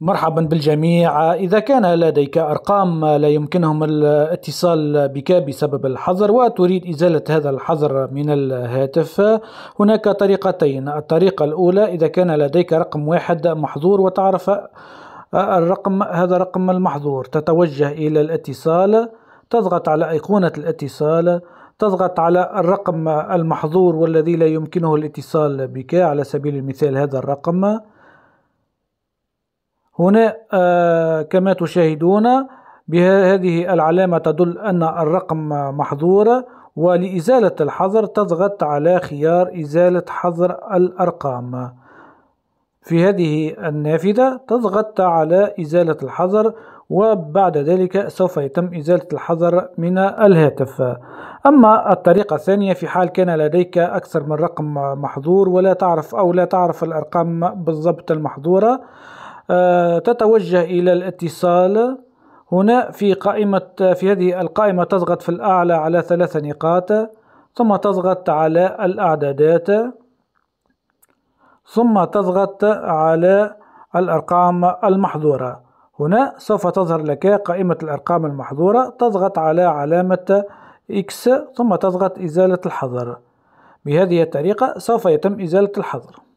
مرحبا بالجميع إذا كان لديك أرقام لا يمكنهم الاتصال بك بسبب الحظر وتريد إزالة هذا الحظر من الهاتف هناك طريقتين الطريقة الأولى إذا كان لديك رقم واحد محظور وتعرف الرقم هذا رقم المحظور تتوجه إلى الاتصال تضغط على أيقونة الاتصال تضغط على الرقم المحظور والذي لا يمكنه الاتصال بك على سبيل المثال هذا الرقم هنا آه، كما تشاهدون بهذه العلامة تدل أن الرقم محظور ولإزالة الحظر تضغط على خيار إزالة حظر الأرقام في هذه النافذة تضغط على إزالة الحظر وبعد ذلك سوف يتم إزالة الحظر من الهاتف أما الطريقة الثانية في حال كان لديك أكثر من رقم محظور ولا تعرف أو لا تعرف الأرقام بالضبط المحظورة آه، تتوجه إلى الاتصال هنا في قائمة في هذه القائمة تضغط في الأعلى على ثلاث نقاط ثم تضغط على الأعدادات ثم تضغط على الأرقام المحظورة هنا سوف تظهر لك قائمة الأرقام المحظورة تضغط على علامة X ثم تضغط إزالة الحظر بهذه الطريقة سوف يتم إزالة الحظر